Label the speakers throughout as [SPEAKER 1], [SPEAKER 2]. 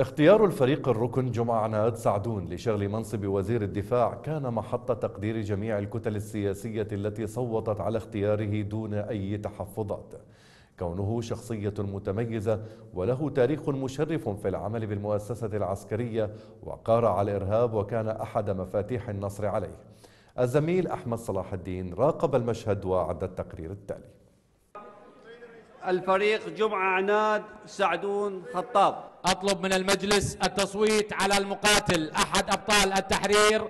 [SPEAKER 1] اختيار الفريق الركن جمعة عناد سعدون لشغل منصب وزير الدفاع كان محط تقدير جميع الكتل السياسية التي صوتت على اختياره دون أي تحفظات كونه شخصية متميزة وله تاريخ مشرف في العمل بالمؤسسة العسكرية وقارع الإرهاب وكان أحد مفاتيح النصر عليه الزميل أحمد صلاح الدين راقب المشهد وأعد التقرير التالي
[SPEAKER 2] الفريق جمعة عناد سعدون خطاب أطلب
[SPEAKER 1] من المجلس التصويت على المقاتل أحد أبطال التحرير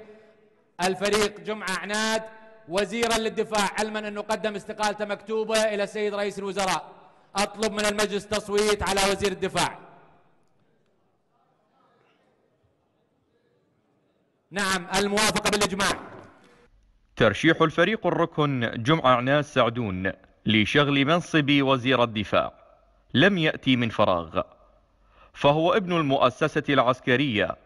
[SPEAKER 1] الفريق جمعة عناد وزيرا للدفاع علما أنه قدم استقالته مكتوبة إلى السيد رئيس الوزراء أطلب من المجلس تصويت على وزير الدفاع نعم الموافقة بالإجماع ترشيح الفريق الركن جمعة عناد سعدون لشغل منصب وزير الدفاع لم يأتي من فراغ فهو ابن المؤسسة العسكرية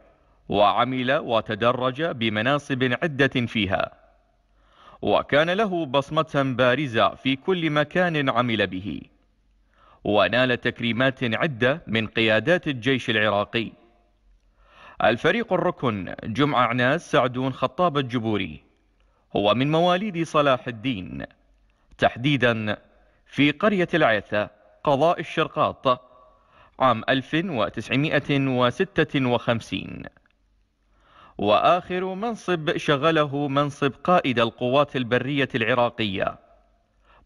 [SPEAKER 1] وعمل وتدرج بمناصب عدة فيها وكان له بصمة بارزة في كل مكان عمل به ونال تكريمات عدة من قيادات الجيش العراقي الفريق الركن جمع عناس سعدون خطاب الجبوري هو من مواليد صلاح الدين تحديدا في قرية العيثة قضاء الشرقاط عام 1956 وآخر منصب شغله منصب قائد القوات البرية العراقية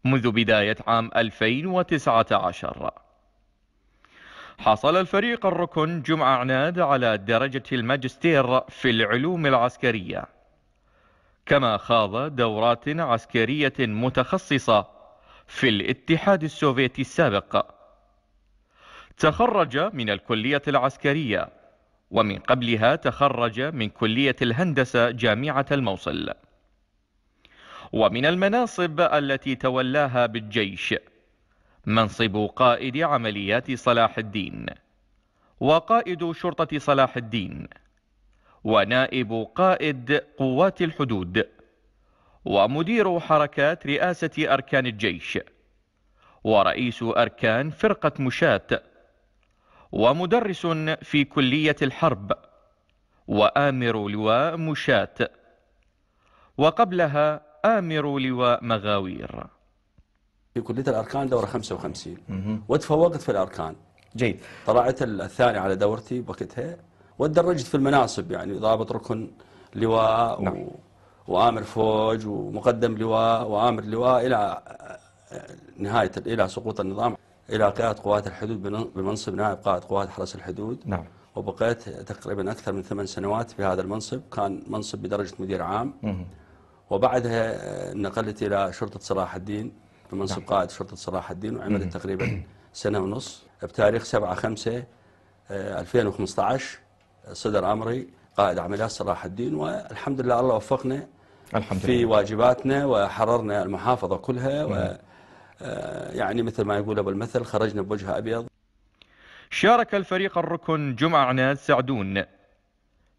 [SPEAKER 1] منذ بداية عام 2019 حصل الفريق الركن جمعة عناد على درجة الماجستير في العلوم العسكرية كما خاض دورات عسكرية متخصصة في الاتحاد السوفيتي السابق تخرج من الكلية العسكرية ومن قبلها تخرج من كلية الهندسة جامعة الموصل ومن المناصب التي تولاها بالجيش منصب قائد عمليات صلاح الدين وقائد شرطة صلاح الدين ونائب قائد قوات الحدود ومدير حركات رئاسة أركان الجيش ورئيس أركان فرقة مشاة ومدرس في كلية الحرب وآمر لواء مشاة وقبلها آمر لواء مغاوير في كلية
[SPEAKER 2] الأركان دورة 55 وتفوقت في الأركان جيد طلعت الثاني على دورتي بوقتها ودرجت في المناصب يعني ضابط ركن لواء نعم. و... وآمر فوج ومقدم لواء وآمر لواء إلى نهاية إلى سقوط النظام إلى قيادة قوات الحدود بمنصب نائب قائد قوات حرس الحدود نعم وبقيت تقريبا أكثر من ثمان سنوات في هذا المنصب كان منصب بدرجة مدير عام وبعدها نقلت إلى شرطة صلاح الدين بمنصب نعم. قائد شرطة صلاح الدين وعملت تقريبا سنة ونص بتاريخ 7 5 2015 صدر عمري قائد عمليات صلاح الدين والحمد لله الله وفقنا الحمد في لله. واجباتنا وحررنا المحافظة كلها و
[SPEAKER 1] آه، يعني مثل ما يقول أبو المثل خرجنا بوجه أبيض شارك الفريق الركن جمعة عناد سعدون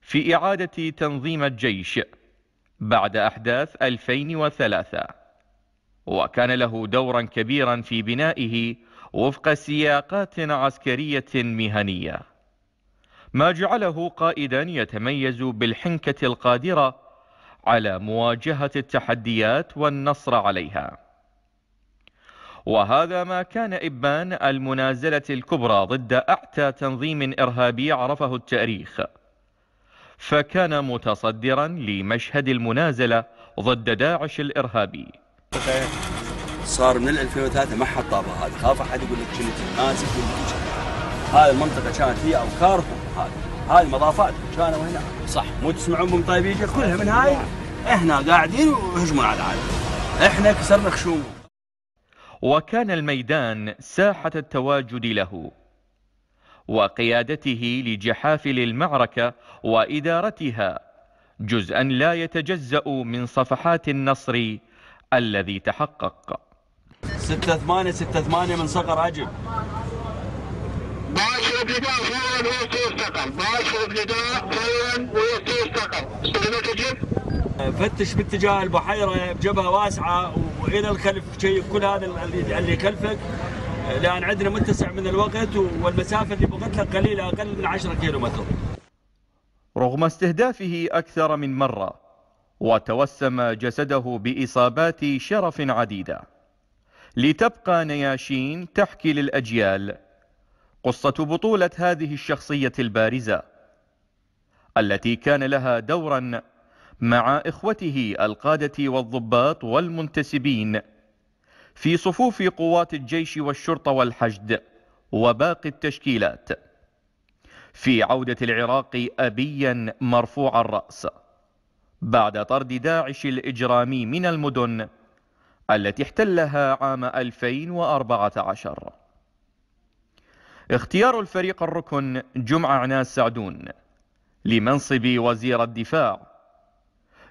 [SPEAKER 1] في إعادة تنظيم الجيش بعد أحداث 2003 وكان له دورا كبيرا في بنائه وفق سياقات عسكرية مهنية ما جعله قائدا يتميز بالحنكة القادرة على مواجهة التحديات والنصر عليها وهذا ما كان إبان المنازلة الكبرى ضد أعتى تنظيم إرهابي عرفه التاريخ فكان متصدرا لمشهد المنازلة ضد داعش الإرهابي
[SPEAKER 2] صار من 2003 ما حد طابها هذا خاف أحد يقول لك شلة الناس هذه المنطقة كانت هي أفكارهم هذه هذه مضافات كانوا هنا صح مو بهم طيب يجي كلها من هاي
[SPEAKER 1] احنا قاعدين ويهجمون على العالم احنا كسرنا خشومه وكان الميدان ساحة التواجد له وقيادته لجحافل المعركة وإدارتها جزءا لا يتجزأ من صفحات النصر الذي تحقق
[SPEAKER 2] 6 8 6 8 من صقر عجب فورا فورا استلمت فتش باتجاه البحيرة بجبهة واسعة وإلى الخلف شيء كل هذا اللي خلفك لأن عندنا متسع من الوقت والمسافة اللي بقت قليلة أقل من
[SPEAKER 1] 10 كيلومتر رغم استهدافه أكثر من مرة وتوسم جسده بإصابات شرف عديدة لتبقى نياشين تحكي للأجيال قصة بطولة هذه الشخصية البارزة التي كان لها دورا مع إخوته القادة والضباط والمنتسبين في صفوف قوات الجيش والشرطة والحشد وباقي التشكيلات في عودة العراق أبيا مرفوع الرأس بعد طرد داعش الإجرامي من المدن التي احتلها عام 2014 اختيار الفريق الركن جمعة عناس سعدون لمنصب وزير الدفاع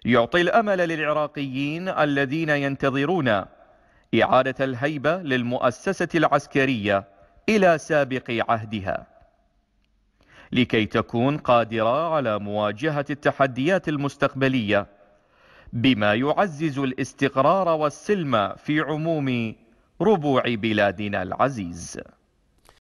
[SPEAKER 1] يعطي الأمل للعراقيين الذين ينتظرون إعادة الهيبة للمؤسسة العسكرية إلى سابق عهدها لكي تكون قادرة على مواجهة التحديات المستقبلية بما يعزز الاستقرار والسلم في عموم ربوع بلادنا العزيز